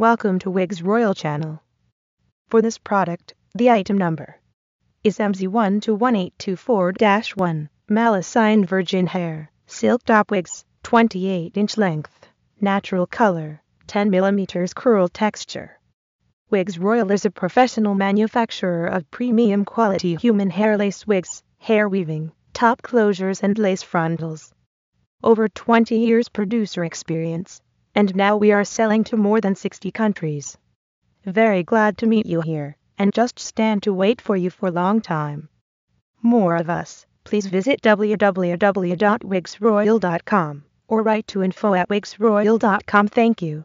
Welcome to WIG's Royal Channel. For this product, the item number is mz 1824 one Malicine Virgin Hair, Silk Top Wigs, 28-inch length, natural color, 10 mm curl texture. Wigs Royal is a professional manufacturer of premium quality human hair lace wigs, hair weaving, top closures and lace frontals. Over 20 years producer experience and now we are selling to more than 60 countries. Very glad to meet you here, and just stand to wait for you for long time. More of us, please visit www.wigsroyal.com or write to info at wigsroyal.com. Thank you.